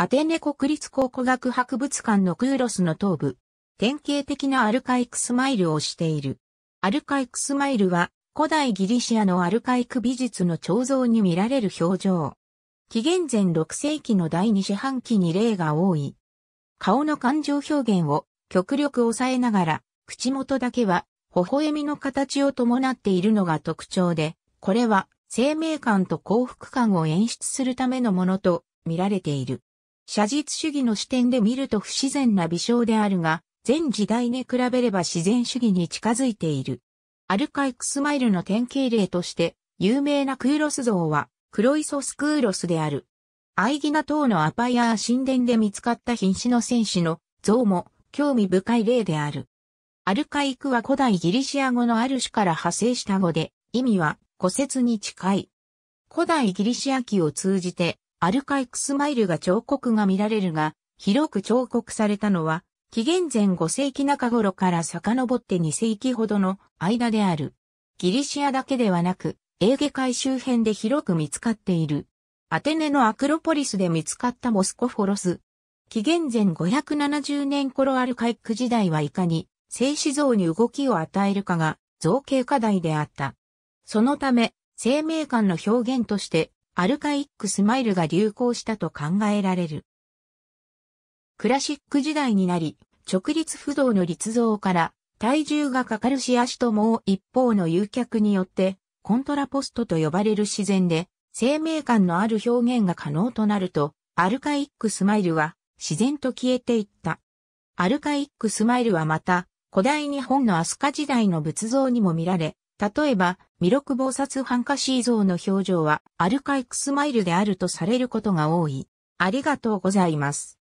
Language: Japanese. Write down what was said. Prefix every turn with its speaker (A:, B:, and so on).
A: アテネ国立考古学博物館のクーロスの頭部。典型的なアルカイクスマイルをしている。アルカイクスマイルは古代ギリシアのアルカイク美術の彫像に見られる表情。紀元前6世紀の第2四半期に例が多い。顔の感情表現を極力抑えながら、口元だけは微笑みの形を伴っているのが特徴で、これは生命感と幸福感を演出するためのものと見られている。写実主義の視点で見ると不自然な微笑であるが、全時代に比べれば自然主義に近づいている。アルカイクスマイルの典型例として、有名なクーロス像は、クロイソスクーロスである。アイギナ島のアパイアー神殿で見つかった瀕死の戦士の像も興味深い例である。アルカイクは古代ギリシア語のある種から派生した語で、意味は古説に近い。古代ギリシア記を通じてアルカイクスマイルが彫刻が見られるが、広く彫刻されたのは、紀元前5世紀中頃から遡って2世紀ほどの間である。ギリシアだけではなく、エーゲ海周辺で広く見つかっている。アテネのアクロポリスで見つかったモスコフォロス。紀元前570年頃アルカイク時代はいかに静止像に動きを与えるかが造形課題であった。そのため、生命感の表現としてアルカイックスマイルが流行したと考えられる。クラシック時代になり、直立不動の立像から体重がかかるし足ともう一方の誘客によってコントラポストと呼ばれる自然で生命感のある表現が可能となると、アルカイックスマイルは自然と消えていった。アルカイックスマイルはまた、古代日本の飛鳥時代の仏像にも見られ、例えば、弥勒菩薩ハンカシー像の表情はアルカイクスマイルであるとされることが多い。ありがとうございます。